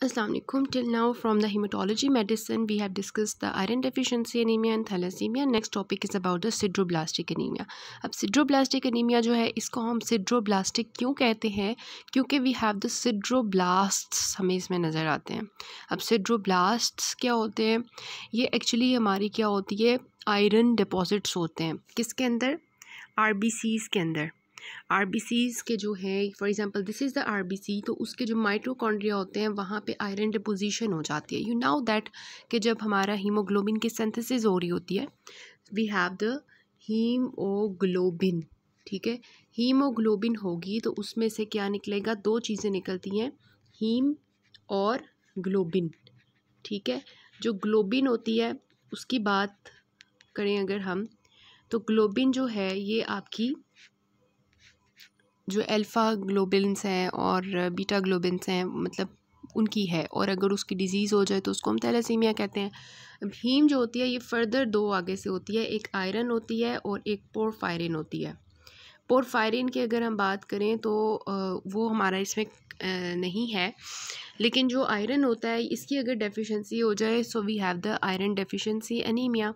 Assalamualaikum. Till now, from the hematology medicine, we have discussed the iron deficiency anemia and thalassemia. Next topic is about the sideroblastic anemia. अब sideroblastic anemia जो है इसको हम sideroblastic क्यों कहते हैं क्योंकि we have the sideroblasts हमें इसमें नज़र आते हैं अब sideroblasts क्या होते हैं ये actually हमारी क्या होती है आयरन डिपॉजिट्स होते हैं किसके अंदर आर के अंदर आर के जो हैं for example this is the R तो उसके जो माइट्रोकॉन्ड्रिया होते हैं वहाँ पे आयरन डिपोजिशन हो जाती है यू नाउ दैट कि जब हमारा हीमोग्लोबिन की सिंथेसिस हो रही होती है वी हैव द हीमोग्लोबिन ठीक है हीमोग्लोबिन होगी तो उसमें से क्या निकलेगा दो चीज़ें निकलती हैं हीम और ग्लोबिन ठीक है जो ग्लोबिन होती है उसकी बात करें अगर हम तो ग्लोबिन जो है ये आपकी जो अल्फ़ा ग्लोबिन्स हैं और बीटा ग्लोबिन्स हैं मतलब उनकी है और अगर उसकी डिज़ीज़ हो जाए तो उसको हम थैलेसीमिया कहते हैं अब हीम जो होती है ये फर्दर दो आगे से होती है एक आयरन होती है और एक पोरफायरिन होती है पोरफायरिन की अगर हम बात करें तो वो हमारा इसमें नहीं है लेकिन जो आयरन होता है इसकी अगर डेफिशिएंसी हो जाए so we have the iron deficiency anaemia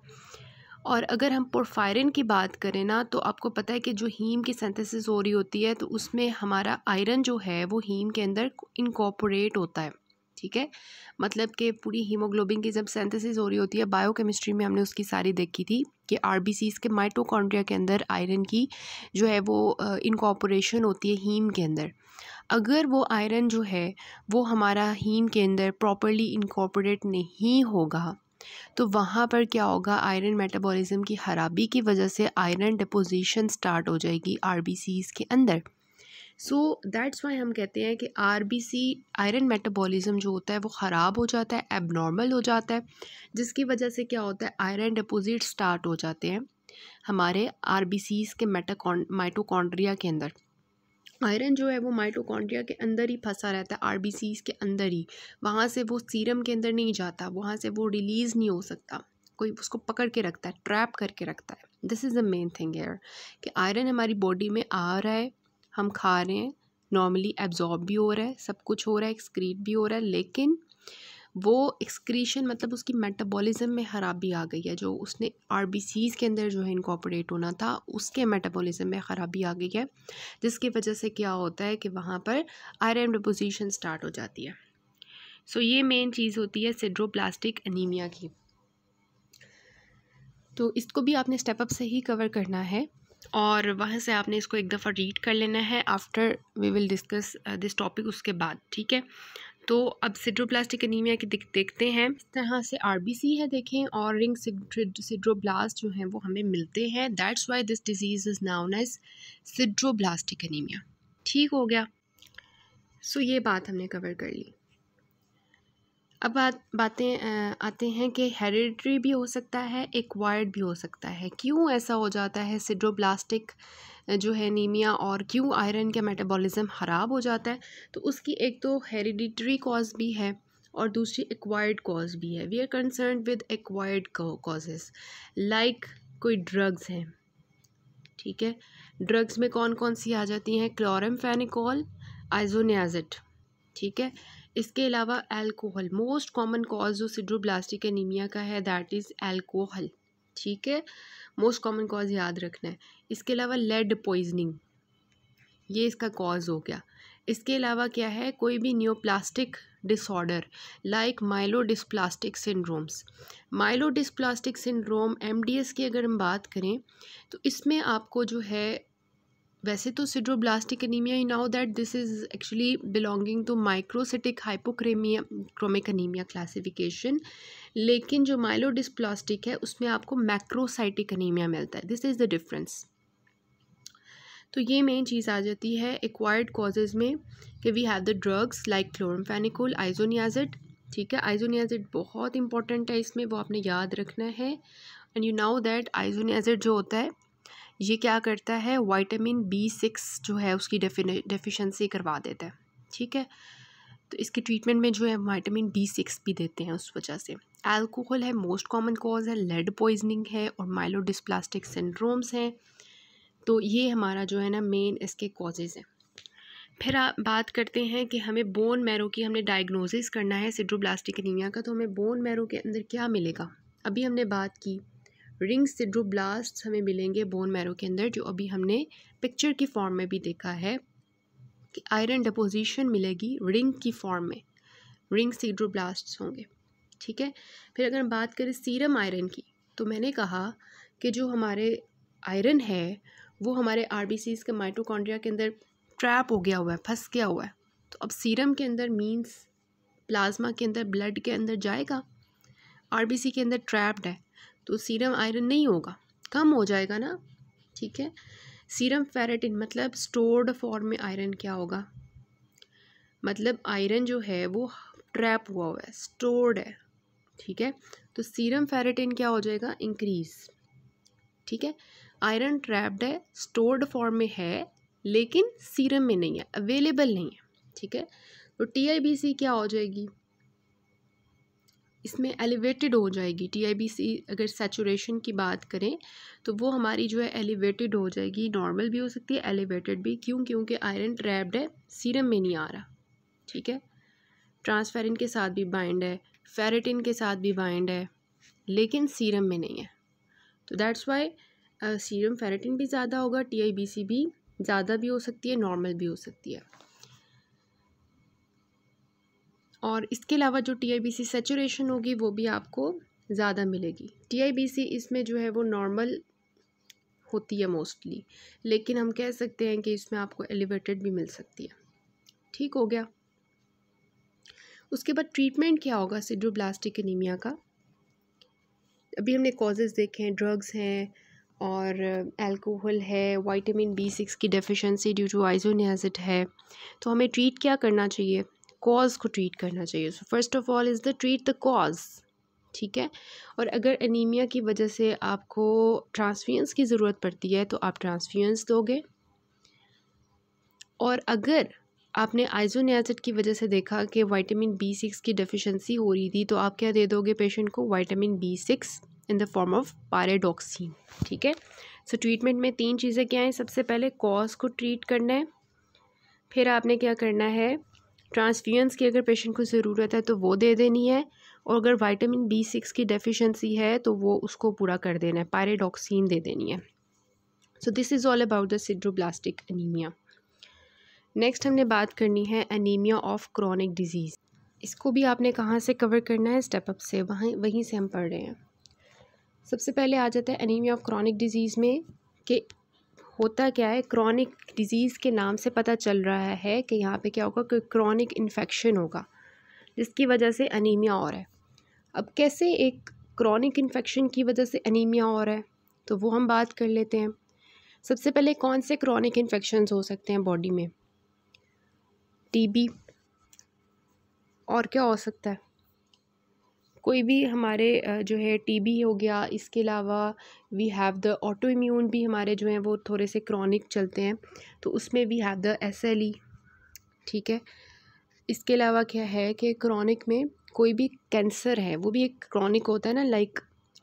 और अगर हम पोरफायरन की बात करें ना तो आपको पता है कि जो हीम की सिंथेसिस हो रही होती है तो उसमें हमारा आयरन जो है वो हीम के अंदर इनकॉपोरेट होता है ठीक है मतलब कि पूरी हीमोग्लोबिन की जब सेंथेसिस हो रही होती है बायोकेमिस्ट्री में हमने उसकी सारी देखी थी कि आर के माइटोकॉन्ड्रिया के अंदर आयरन की जो है वो इनकॉपोरेशन होती है हीम के अंदर अगर वो आयरन जो है वो हमारा हीम के अंदर प्रॉपरली इनकॉपोरेट नहीं होगा तो वहाँ पर क्या होगा आयरन मेटाबॉलिज्म की खराबी की वजह से आयरन डिपोजिशन स्टार्ट हो जाएगी आर के अंदर सो दैट्स वाई हम कहते हैं कि R B C iron metabolism जो होता है वो ख़राब हो जाता है एबनॉर्मल हो जाता है जिसकी वजह से क्या होता है आयरन डिपोज़िट स्टार्ट हो जाते हैं हमारे आर बी सीज़ के मेटाकॉन माइटोकॉन्ड्रिया के अंदर आयरन जो है वो माइटोकॉन्ड्रिया के अंदर ही फंसा रहता है आर के अंदर ही वहाँ से वो सीरम के अंदर नहीं जाता वहाँ से वो रिलीज़ नहीं हो सकता कोई उसको पकड़ के रखता है ट्रैप करके रखता है this is the main thing here कि आयरन हमारी बॉडी में आ रहा है हम खा रहे हैं नॉर्मली एब्जॉर्ब भी हो रहा है सब कुछ हो रहा है एक्सक्रीट भी हो रहा है लेकिन वो एक्सक्रीशन मतलब उसकी मेटाबॉलिज्म में खराबी आ गई है जो उसने आर के अंदर जो है इनकॉपरेट होना था उसके मेटाबॉलिज्म में ख़राबी आ गई है जिसकी वजह से क्या होता है कि वहाँ पर आयरन डिपोजिशन स्टार्ट हो जाती है सो so, ये मेन चीज़ होती है सिड्रोप्लास्टिक अनीमिया की तो इसको भी आपने स्टेप अप से ही कवर करना है और वहाँ से आपने इसको एक दफ़ा रीड कर लेना है after we will discuss this topic उसके बाद ठीक है तो अब सिड्रोप्लास्टिक एनीमिया की दिख देखते हैं इस तरह से आरबीसी है देखें और रिंग सिड्रोब्लास्ट जो हैं वो हमें मिलते हैं that's why this disease is known as sideroblastic anaemia ठीक हो गया सो so, ये बात हमने कवर कर ली अब बात बातें आते हैं कि हेरिडरी भी हो सकता है वायर्ड भी हो सकता है क्यों ऐसा हो जाता है सिड्रोब्लास्टिक जो है नीमिया और क्यों आयरन का मेटाबॉलिज्म ख़राब हो जाता है तो उसकी एक तो हेरिडिटरी कॉज भी है और दूसरी एक्वायर्ड कॉज भी है we are concern with acquired causes like कोई ड्रग्स हैं ठीक है ड्रग्स में कौन कौन सी आ जाती हैं क्लोरमफेनिकॉल आइजोनियाजिट ठीक है इसके अलावा एल्कोहल मोस्ट कॉमन कॉज जो सिड्रोब्लास्टिक एनीमिया का है दैट इज़ एल्कोहल ठीक है मोस्ट कॉमन कॉज याद रखना है इसके अलावा लेड पॉइजनिंग ये इसका कॉज हो गया इसके अलावा क्या है कोई भी neoplastic disorder like myelodysplastic syndromes myelodysplastic syndrome MDS की अगर हम बात करें तो इसमें आपको जो है वैसे तो sideroblastic anaemia you know that this is actually belonging to microcytic hypochromia chromic anaemia classification लेकिन जो माइलोडिस्प्लास्टिक है उसमें आपको मैक्रोसाइटिक अनीमिया मिलता है दिस इज़ द डिफरेंस तो ये मेन चीज़ आ जाती है एक्वायर्ड कॉजेज़ में कि we have the drugs like chloramphenicol isoniazid ठीक है आइजोनियाजिड बहुत इंपॉर्टेंट है इसमें वो आपने याद रखना है and you know that isoniazid जो होता है ये क्या करता है वाइटामिन बी सिक्स जो है उसकी डेफिशिएंसी करवा देता है ठीक है तो इसके ट्रीटमेंट में जो है वाइटामिन बी सिक्स भी देते हैं उस वजह से अल्कोहल है मोस्ट कॉमन कॉज है लेड पॉइजनिंग है और माइलोडिस्प्लास्टिक सिंड्रोम्स हैं तो ये हमारा जो है ना मेन इसके कॉजेज़ हैं फिर आप बात करते हैं कि हमें बोन मैरो की हमने डायग्नोसिस करना है सिड्रोब्लास्टिक एनीमिया का तो हमें बोन मैरो के अंदर क्या मिलेगा अभी हमने बात की रिंग से ब्लास्ट हमें मिलेंगे बोन मैरो के अंदर जो अभी हमने पिक्चर की फॉर्म में भी देखा है कि आयरन डिपोजिशन मिलेगी रिंग की फॉर्म में रिंग सीड्रोब्लास्ट होंगे ठीक है फिर अगर हम बात करें सीरम आयरन की तो मैंने कहा कि जो हमारे आयरन है वो हमारे आर बी सीज के माइटोकॉन्ड्रिया के अंदर ट्रैप हो गया हुआ है फंस गया हुआ है तो अब सीरम के अंदर मीन्स प्लाज्मा के अंदर ब्लड के अंदर जाएगा आर बी सी के अंदर ट्रैप्ड है तो सीरम आयरन नहीं होगा कम हो जाएगा ना ठीक है सीरम फेरेटिन मतलब स्टोर्ड फॉर्म में आयरन क्या होगा मतलब आयरन जो है वो ट्रैप हुआ हुआ है स्टोर्ड है ठीक है तो सीरम फेरेटिन क्या हो जाएगा इंक्रीज ठीक है आयरन ट्रैप्ड है स्टोर्ड फॉर्म में है लेकिन सीरम में नहीं है अवेलेबल नहीं है ठीक है तो टी क्या हो जाएगी इसमें एलिवेटेड हो जाएगी टीआईबीसी अगर सेचुरेशन की बात करें तो वो हमारी जो है एलिवेटेड हो जाएगी नॉर्मल भी हो सकती है एलिवेटेड भी क्यों क्योंकि आयरन ट्रैप्ड है सीरम में नहीं आ रहा ठीक है ट्रांसफेरिन के साथ भी बाइंड है फेरेटिन के साथ भी बाइंड है लेकिन सीरम में नहीं है तो दैट्स वाई सीरम फेरेटिन भी ज़्यादा होगा टी भी ज़्यादा भी हो सकती है नॉर्मल भी हो सकती है और इसके अलावा जो T I B C saturation होगी वो भी आपको ज़्यादा मिलेगी टी आई बी सी इसमें जो है वो नॉर्मल होती है मोस्टली लेकिन हम कह सकते हैं कि इसमें आपको एलिवेटेड भी मिल सकती है ठीक हो गया उसके बाद ट्रीटमेंट क्या होगा सिड्रोब्लास्टिक एनीमिया का अभी हमने कॉजेज़ देखे हैं ड्रग्स हैं और अल्कोहल है वाइटामिन बी सिक्स की डेफिशिएंसी ड्यू टू आइजोनियाजिट है तो हमें ट्रीट क्या करना चाहिए कॉज को ट्रीट करना चाहिए so first of all is the treat the cause ठीक है और अगर एनीमिया की वजह से आपको ट्रांसफ्यूंस की ज़रूरत पड़ती है तो आप ट्रांसफ्यूंस दोगे और अगर आपने आइजोनियासिड की वजह से देखा कि विटामिन बी सिक्स की डेफिशिएंसी हो रही थी तो आप क्या दे दोगे पेशेंट को vitamin B six in the form of pyridoxine ठीक है सो ट्रीटमेंट में तीन चीज़ें क्या हैं सबसे पहले कॉज को ट्रीट करना है फिर आपने क्या करना है ट्रांसफ्यूंस की अगर पेशेंट को ज़रूरत है तो वो दे देनी है और अगर वाइटामिन बी सिक्स की डेफिशिएंसी है तो वो उसको पूरा कर देना है पायरेडॉक्सिन दे देनी है so this is all about the sideroblastic anaemia next हमने बात करनी है अनीमिया ऑफ क्रॉनिक डिजीज़ इसको भी आपने कहाँ से कवर करना है स्टेप अप से वहाँ वहीं से हम पढ़ रहे हैं सबसे पहले आ जाता है अनीमिया ऑफ क्रॉनिक डिजीज़ में कि होता क्या है क्रॉनिक डिज़ीज़ के नाम से पता चल रहा है कि यहाँ पे क्या होगा कि क्रॉनिक इन्फेक्शन होगा जिसकी वजह से अनीमिया और है अब कैसे एक क्रॉनिक इन्फेक्शन की वजह से अनीमिया और है तो वो हम बात कर लेते हैं सबसे पहले कौन से क्रॉनिक इन्फेक्शन हो सकते हैं बॉडी में टीबी और क्या हो सकता है कोई भी हमारे जो है टीबी हो गया इसके अलावा we have the autoimmune भी हमारे जो हैं वो थोड़े से क्रॉनिक चलते हैं तो उसमें we have the S L E ठीक है इसके अलावा क्या है कि क्रॉनिक में कोई भी कैंसर है वो भी एक क्रॉनिक होता है ना लाइक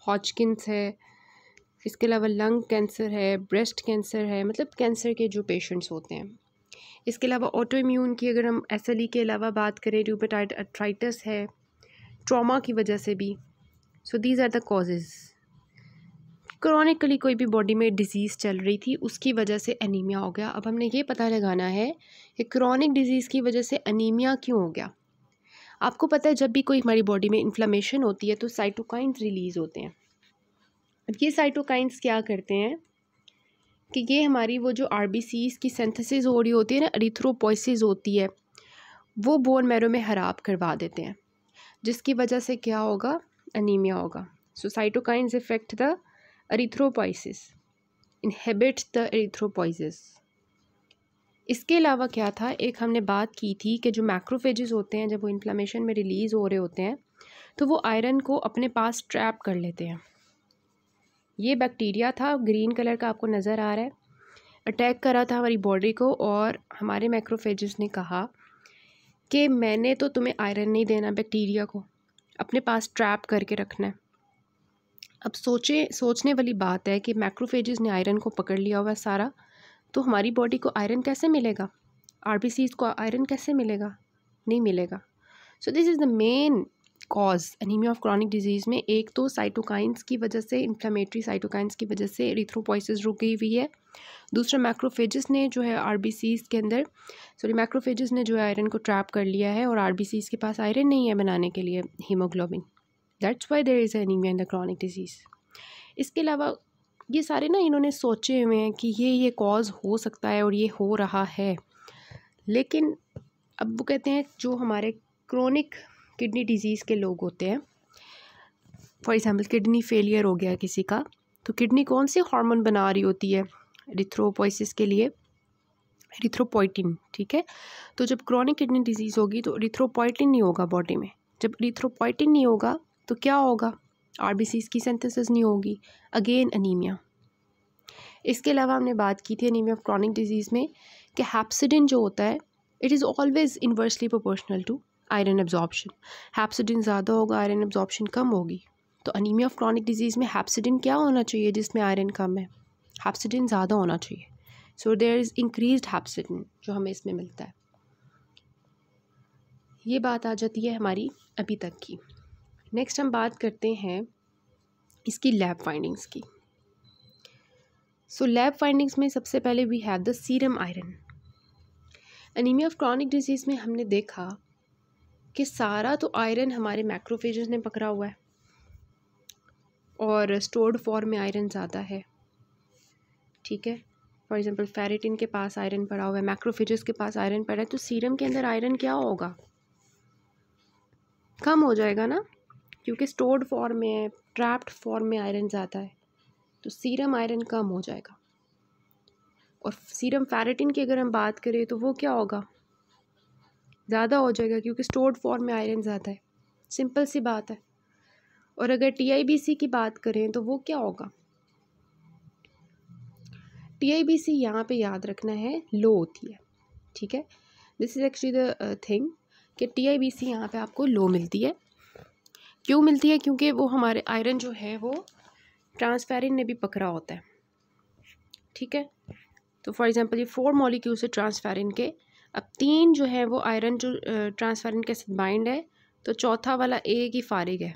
हॉचकिंस है इसके अलावा लंग कैंसर है ब्रेस्ट कैंसर है मतलब कैंसर के जो पेशेंट्स होते हैं इसके अलावा ऑटो इम्यून की अगर हम एस e के अलावा बात करें रूबेटाइड अट्राइटस है ट्रॉमा की वजह से भी so these are the causes chronically कोई भी बॉडी में डिजीज़ चल रही थी उसकी वजह से एनीमिया हो गया अब हमने ये पता लगाना है कि क्रॉनिक डिजीज़ की वजह से अनीमिया क्यों हो गया आपको पता है जब भी कोई हमारी बॉडी में इन्फ्लामेशन होती है तो साइटोकाइंस रिलीज़ होते हैं अब ये साइटोकाइंस क्या करते हैं कि ये हमारी वो जो आर की सेंथसिस हो रही होती है ना अरिथ्रोपोइसिस होती है वो बोन मैरो में हराब करवा देते हैं जिसकी वजह से क्या होगा अनीमिया होगा so cytokines effect the erythropoiesis inhibit the erythropoiesis इसके अलावा क्या था एक हमने बात की थी कि जो मैक्रोफेजेस होते हैं जब वो इन्फ्लामेशन में रिलीज़ हो रहे होते हैं तो वो आयरन को अपने पास ट्रैप कर लेते हैं ये बैक्टीरिया था ग्रीन कलर का आपको नज़र आ रहा है अटैक करा था हमारी बॉडी को और हमारे मैक्रोफेजेस ने कहा कि मैंने तो तुम्हें आयरन नहीं देना बैक्टीरिया को अपने पास ट्रैप करके रखना है अब सोचे सोचने वाली बात है कि मैक्रोफेजेस ने आयरन को पकड़ लिया हुआ सारा तो हमारी बॉडी को आयरन कैसे मिलेगा आर को आयरन कैसे मिलेगा नहीं मिलेगा so this is the main cause anaemia of chronic disease में एक तो साइटोकाइंस की वजह से इन्फ्लामेटरी साइटोकाइंस की वजह से एरिथ्रोपोइसिस रुकी हुई है दूसरा मैक्रोफेजिस ने जो है आर के अंदर सॉरी मैक्रोफेजिस ने जो है आयरन को ट्रैप कर लिया है और आर के पास आयरन नहीं है बनाने के लिए haemoglobin that's why there is anaemia in the chronic disease इसके अलावा ये सारे ना इन्होंने सोचे हुए हैं कि ये ये कॉज हो सकता है और ये हो रहा है लेकिन अब वो कहते हैं जो हमारे क्रोनिक किडनी डिजीज़ के लोग होते हैं फॉर एग्ज़ाम्पल किडनी फेलियर हो गया किसी का तो किडनी कौन से हार्मोन बना रही होती है रिथ्रोपोइसिस के लिए रिथ्रोपोइटिन ठीक है तो जब क्रॉनिक किडनी डिजीज़ होगी तो रिथ्रोपोइटिन नहीं होगा बॉडी में जब रिथ्रोपोइटिन नहीं होगा तो क्या होगा आर की सिंथेसिस नहीं होगी अगेन अनीमिया इसके अलावा हमने बात की थी अनीमिया ऑफ क्रॉनिक डिजीज़ में कि हैप्सिडिन जो होता है it is always inversely proportional to iron absorption hepcidin ज़्यादा होगा आयरन एब्जॉर्बशन कम होगी तो अनिमिया ऑफ क्रॉनिक डिजीज़ में हैप्सिडिन क्या होना चाहिए जिसमें आयरन कम है हैप्सिडिन ज़्यादा होना चाहिए so there is increase hepcidin जो हमें इसमें मिलता है ये बात आ जाती है हमारी अभी तक की नेक्स्ट हम बात करते हैं इसकी लैब फाइंडिंग्स की सो लैब फाइंडिंग्स में सबसे पहले we have the serum iron anaemia of chronic disease में हमने देखा कि सारा तो आयरन हमारे मैक्रोफेजेस ने पकड़ा हुआ है और स्टोर्ड फॉर्म में आयरन ज़्यादा है ठीक है फॉर एग्ज़ाम्पल फेरेटिन के पास आयरन पड़ा हुआ है मैक्रोफेजेस के पास आयरन पड़ा है तो सीरम के अंदर आयरन क्या होगा कम हो जाएगा ना क्योंकि स्टोर्ड फॉर्म में ट्रैप्ड फॉर्म में आयरन ज़्यादा है तो सीरम आयरन कम हो जाएगा और सीरम फेरेटिन की अगर हम बात करें तो वो क्या होगा ज़्यादा हो जाएगा क्योंकि स्टोर्ड फॉर्म में आयरन ज़्यादा है सिंपल सी बात है और अगर टी की बात करें तो वो क्या होगा टी आई बी सी यहाँ पर याद रखना है लो होती है ठीक है this is actually the thing कि टी आई बी सी यहाँ पर आपको लो मिलती है क्यों मिलती है क्योंकि वो हमारे आयरन जो है वो ट्रांसफेरिन ने भी पकड़ा होता है ठीक है तो फॉर एग्ज़ाम्पल ये फोर मॉलिक्यूल्स है ट्रांसफेरिन के अब तीन जो है वो आयरन जो ट्रांसफेरेंट के साथ बाइंड है तो चौथा वाला ए की फारिग है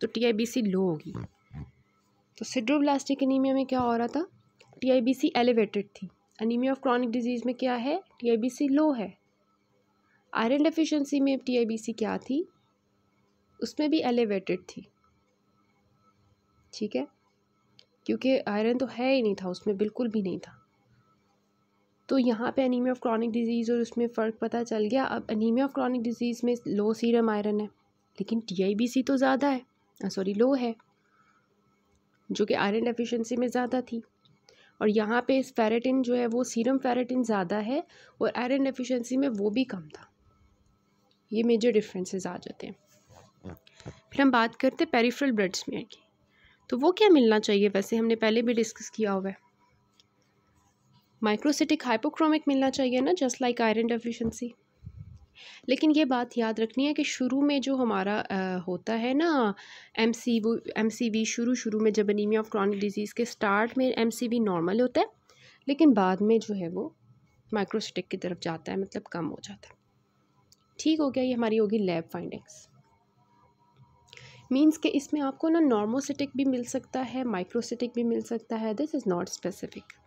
तो टी आई बी सी लो होगी हम्म, तो सिड्रोब्लास्टिक एनीमिया में क्या हो रहा था T I B C elevated थी एनीमिया ऑफ क्रॉनिक डिजीज़ में क्या है T I B C low है आयरन डेफिशिएंसी में टी आई बी सी क्या थी उसमें भी एलिवेटेड थी ठीक है क्योंकि आयरन तो है ही नहीं था उसमें बिल्कुल भी नहीं था तो यहाँ पे अनीमिया ऑफ क्रॉनिक डिजीज़ और उसमें फ़र्क पता चल गया अब एनीमिया ऑफ क्रॉनिक डिजीज़ में लो सीरम आयरन है लेकिन टीआईबीसी तो ज़्यादा है सॉरी लो है जो कि आयरन डेफिशिएंसी में ज़्यादा थी और यहाँ पे फेरेटिन जो है वो सीरम फेरेटिन ज़्यादा है और आयरन डेफिशेंसी में वो भी कम था ये मेजर डिफ्रेंसेज आ जाते हैं फिर हम बात करते हैं पेरीफ्रल ब्लड्स में की तो वो क्या मिलना चाहिए वैसे हमने पहले भी डिस्कस किया हुआ है माइक्रोसिटिक हाइपोक्रोमिक मिलना चाहिए ना जस्ट लाइक आयरन डेफिशिएंसी लेकिन ये बात याद रखनी है कि शुरू में जो हमारा आ, होता है ना एम सी वो एम सी वी शुरू शुरू में जब अनीमिया ऑफ क्रॉनिक डिजीज़ के स्टार्ट में एम सी वी नॉर्मल होता है लेकिन बाद में जो है वो माइक्रोसिटिक की तरफ जाता है मतलब कम हो जाता है ठीक हो गया ये हमारी होगी लैब फाइंडिंग्स मीन्स के इसमें आपको ना नॉर्मोसिटिक भी मिल सकता है माइक्रोसिटिक भी मिल सकता है दिस इज़ नॉट स्पेसिफिक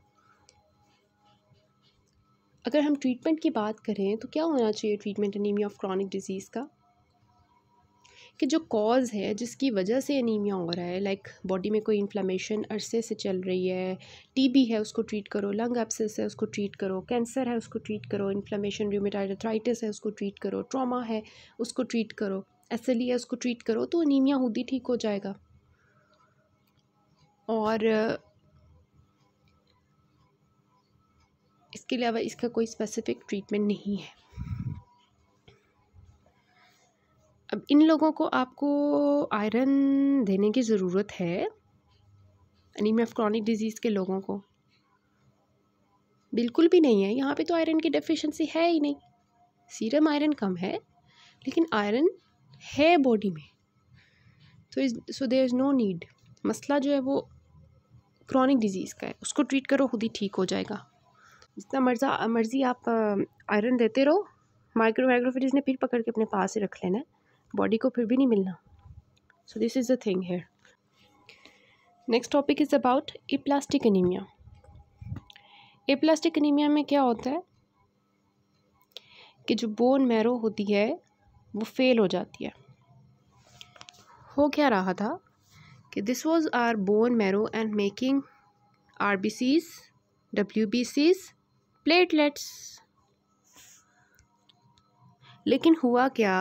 अगर हम ट्रीटमेंट की बात करें तो क्या होना चाहिए treatment anaemia of chronic disease का कि जो कॉज़ है जिसकी वजह से अनीमिया हो रहा है लाइक बॉडी में कोई इन्फ्लामेशन अरसे से चल रही है टीबी है उसको ट्रीट करो लंग एप्सिस है उसको ट्रीट करो कैंसर है उसको ट्रीट करो इन्फ्लामेशन रूमेटाइड है उसको ट्रीट करो ट्रॉमा है उसको ट्रीट करो एस e है उसको ट्रीट करो तो अनीमिया खुद ही ठीक हो जाएगा और इसके अलावा इसका कोई स्पेसिफिक ट्रीटमेंट नहीं है अब इन लोगों को आपको आयरन देने की ज़रूरत है एनीमिया ऑफ क्रॉनिक डिजीज़ के लोगों को बिल्कुल भी नहीं है यहाँ पे तो आयरन की डेफिशिएंसी है ही नहीं सीरम आयरन कम है लेकिन आयरन है बॉडी में तो is so there is no need मसला जो है वो क्रॉनिक डिजीज़ का है उसको ट्रीट करो खुद ही ठीक हो जाएगा जितना मर्जा मर्ज़ी आप आयरन देते रहो माइक्रो फिर इसने फिर पकड़ के अपने पास ही रख लेना है बॉडी को फिर भी नहीं मिलना so this is the thing here next topic is about aplastic anaemia aplastic anaemia में क्या होता है कि जो बोन मैरो होती है वो फेल हो जाती है हो क्या रहा था कि this was our bone marrow and making R B Cs W B Cs platelets लेकिन हुआ क्या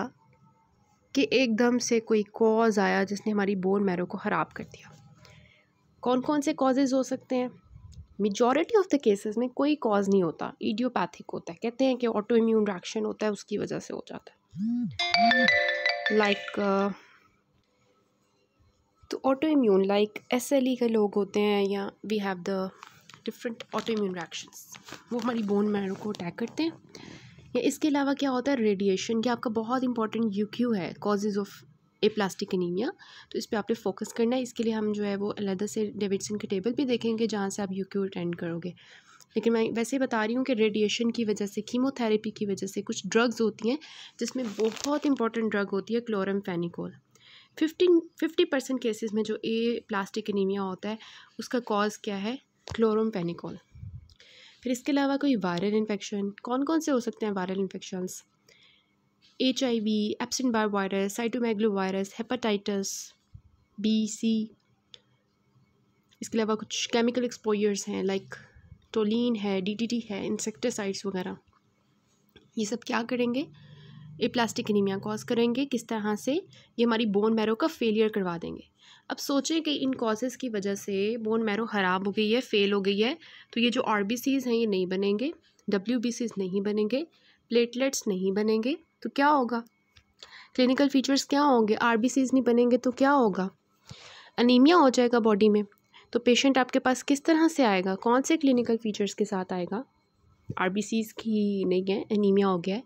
कि एकदम से कोई कॉज आया जिसने हमारी बोन मैरो को ख़राब कर दिया कौन कौन से कॉजेज़ हो सकते हैं मेजॉरिटी ऑफ द केसेस में कोई कॉज नहीं होता ईडियोपैथिक होता है कहते हैं कि ऑटो इम्यून रिएक्शन होता है उसकी वजह से हो जाता है लाइक like, uh, तो autoimmune like S L E के लोग होते हैं या we have the different autoimmune reactions वो हमारी बोन मैरो को अटैक करते हैं या इसके अलावा क्या होता है रेडिएशन कि आपका बहुत इंपॉर्टेंट यू क्यू है causes of aplastic anaemia तो इस पर आपने फोकस करना है इसके लिए हम जो है वो अलहदा से डेविडसन के टेबल भी देखेंगे जहाँ से आप यू क्यू अटेंड करोगे लेकिन मैं वैसे बता रही हूँ कि रेडिएशन की वजह से कीमोथेरेपी की वजह से कुछ ड्रग्स होती हैं जिसमें बहुत इंपॉर्टेंट ड्रग होती है chloramphenicol fifteen fifty percent cases में जो ए प्लास्टिक एनीमिया होता है उसका कॉज क्या है क्लोरमपेनिकॉल फिर इसके अलावा कोई वायरल इन्फेक्शन कौन कौन से हो सकते हैं viral infections H I V Epstein Barr virus cytomegalovirus hepatitis B C इसके अलावा कुछ केमिकल एक्सपोजर्स हैं लाइक टोलिन है डी टी टी है इंसेक्टिसाइड्स वगैरह ये सब क्या करेंगे ये प्लास्टिक एनीमिया कॉज करेंगे किस तरह से ये हमारी बोन मैरो का फेलियर करवा देंगे अब सोचें कि इन कॉजेज़ की वजह से बोन मैरो ख़राब हो गई है फेल हो गई है तो ये जो आर हैं ये नहीं बनेंगे डब्ल्यू नहीं बनेंगे प्लेटलेट्स नहीं बनेंगे तो क्या होगा क्लिनिकल फीचर्स क्या होंगे आर नहीं बनेंगे तो क्या होगा अनिमिया हो जाएगा बॉडी में तो पेशेंट आपके पास किस तरह से आएगा कौन से क्लिनिकल फीचर्स के साथ आएगा आर की नहीं है एनीमिया हो गया है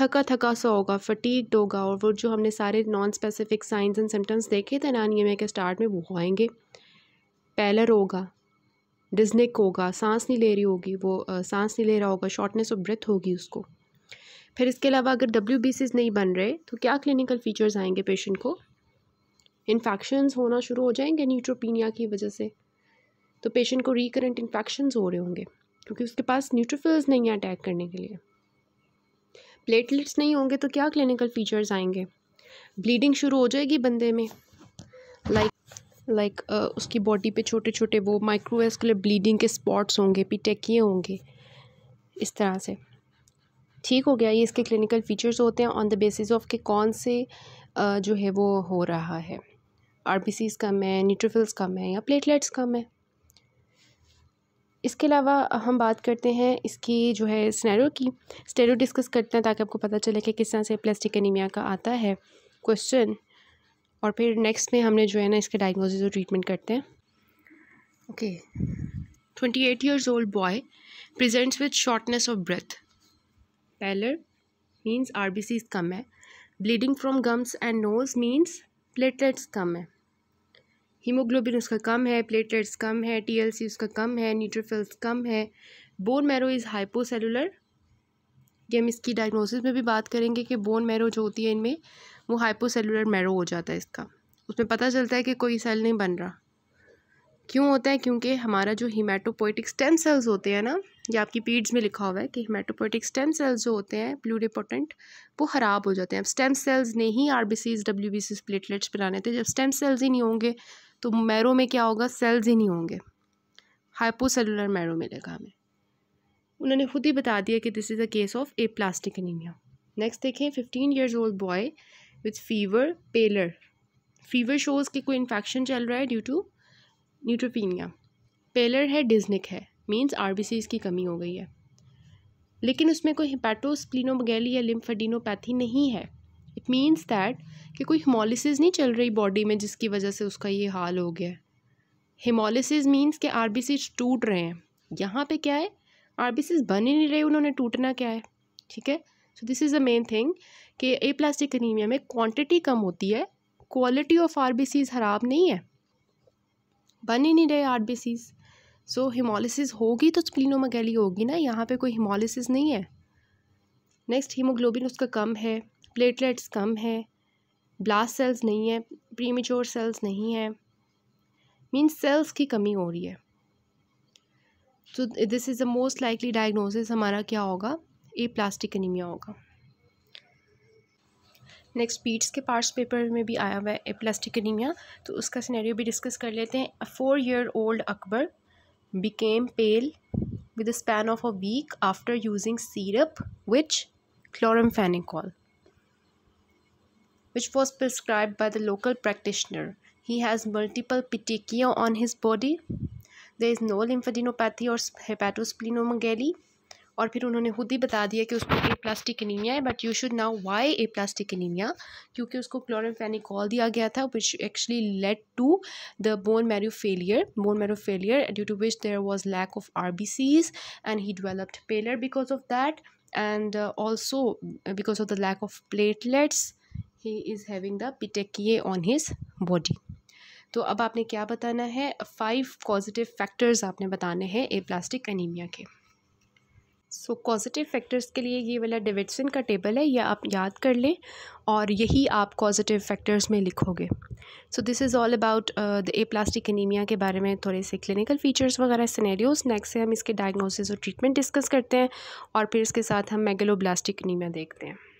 थका थका सा होगा फटीकड होगा और वो जो हमने सारे non specific signs and symptoms देखे थे में के स्टार्ट में वो आएंगे पैलर होगा डिजनिक होगा सांस नहीं ले रही होगी वो आ, सांस नहीं ले रहा होगा शॉर्टनेस ऑफ ब्रेथ होगी उसको फिर इसके अलावा अगर डब्ल्यू नहीं बन रहे तो क्या क्लिनिकल फ़ीचर्स आएंगे पेशेंट को इन्फेक्शन होना शुरू हो जाएंगे न्यूट्रोपीनिया की वजह से तो पेशेंट को रिकरेंट इन्फेक्शन हो रहे होंगे क्योंकि उसके पास न्यूट्रोफिल्स नहीं है अटैक करने के लिए प्लेटलेट्स नहीं होंगे तो क्या क्लिनिकल फीचर्स आएंगे ब्लीडिंग शुरू हो जाएगी बंदे में लाइक लाइक उसकी बॉडी पे छोटे छोटे वो माइक्रोवेस्कुलर ब्लीडिंग के स्पॉट्स होंगे पिटेकिए होंगे इस तरह से ठीक हो गया ये इसके क्लिनिकल फीचर्स होते हैं ऑन द बेसिस ऑफ के कौन से uh, जो है वो हो रहा है आर कम है न्यूट्रोफिल्स कम है या प्लेटलेट्स कम है इसके अलावा हम बात करते हैं इसकी जो है स्नैरो की स्टेरो डिस्कस करते हैं ताकि आपको पता चले कि किस तरह से प्लास्टिक एनीमिया का आता है क्वेश्चन और फिर नेक्स्ट में हमने जो है ना इसके डायग्नोसिस और ट्रीटमेंट करते हैं okay twenty eight years old boy presents with shortness of breath pallor means R B कम है bleeding from gums and nose means platelets कम है हीमोग्लोबिन उसका कम है प्लेटलेट्स कम है टीएलसी उसका कम है न्यूट्रोफिल्स कम है बोन मैरो इज़ हाइपोसेलुलर ये हम इसकी डायग्नोसिस में भी बात करेंगे कि बोन मैरो जो होती है इनमें वो हाइपोसेलुलर मैरो हो जाता है इसका उसमें पता चलता है कि कोई सेल नहीं बन रहा क्यों होता है क्योंकि हमारा जो हीमेटोपोइटिक स्टेम सेल्स होते हैं ना ये आपकी पीड्स में लिखा हुआ है कि हीमेटोपोइटिक स्टेम सेल्स जो होते हैं प्लूरिपोटेंट वो ख़राब हो जाते हैं अब स्टेम सेल्स ने ही R B Cs W B Cs platelets बनाने थे जब स्टेम सेल्स ही नहीं होंगे तो मैरो में क्या होगा सेल्स ही नहीं होंगे हाइपोसेलुलर मैरो मिलेगा हमें उन्होंने खुद ही बता दिया कि this is a case of aplastic anaemia next देखें fifteen years old boy with fever pallor fever shows कि कोई इन्फेक्शन चल रहा है ड्यू टू न्यूट्रोपीनिया पेलर है डिजनिक है मीन्स आर की कमी हो गई है लेकिन उसमें कोई हिपैटोस्प्लिनोमगैली या लिम्फेडिनोपैथी नहीं है इट मीन्स दैट कि कोई हिमोलिसिस नहीं चल रही बॉडी में जिसकी वजह से उसका ये हाल हो गया हिमोलिसिस मीन्स कि आर टूट रहे हैं यहाँ पे क्या है आर बन ही नहीं रहे उन्होंने टूटना क्या है ठीक है so this is a main thing कि ए प्लास्टिक अनीमिया में क्वांटिटी कम होती है क्वालिटी ऑफ आर ख़राब नहीं है बन ही नहीं रहे आर सो हिमोलिसिस होगी तो स्प्लिनोमगैली होगी ना यहाँ पे कोई हिमोलिसिस नहीं है नेक्स्ट हीमोग्लोबिन उसका कम है प्लेटलेट्स कम है ब्लास्ट सेल्स नहीं है प्रीमेच्योर सेल्स नहीं है मीन्स सेल्स की कमी हो रही है तो this is the most likely diagnosis हमारा क्या होगा ए प्लास्टिक एनीमिया होगा नेक्स्ट पीट्स के पार्ट्स पेपर में भी आया हुआ है ए प्लास्टिक एनीमिया तो उसका सिनेरियो भी डिस्कस कर लेते हैं a four year old Akbar became pale with span of a week after using syrup which phenicol which was prescribed by the local practitioner. He has multiple petechiae on his body. There is no lymphadenopathy or hepatosplenomegaly. और फिर उन्होंने खुद ही बता दिया कि उसको aplastic anaemia है but you should know why aplastic anaemia क्योंकि उसको क्लोरमफेनिकॉल दिया गया था which actually led to the bone marrow failure bone marrow failure due to which there was lack of R B Cs and he developed pallor because of that and also because of the lack of platelets he is having the petechiae on his body तो अब आपने क्या बताना है five positive factors आपने बताने हैं ए aplastic anaemia के सो पॉजिटिव फैक्टर्स के लिए ये वाला डेविडसन का टेबल है यह आप याद कर लें और यही आप पॉजिटिव फैक्टर्स में लिखोगे so this is all about the aplastic anaemia के बारे में थोड़े से क्लिनिकल फीचर्स वगैरह सिनेरियोस नेक्स्ट से हम इसके डायग्नोसिस और ट्रीटमेंट डिस्कस करते हैं और फिर इसके साथ हम मेगलोब्लास्टिक एनीमिया देखते हैं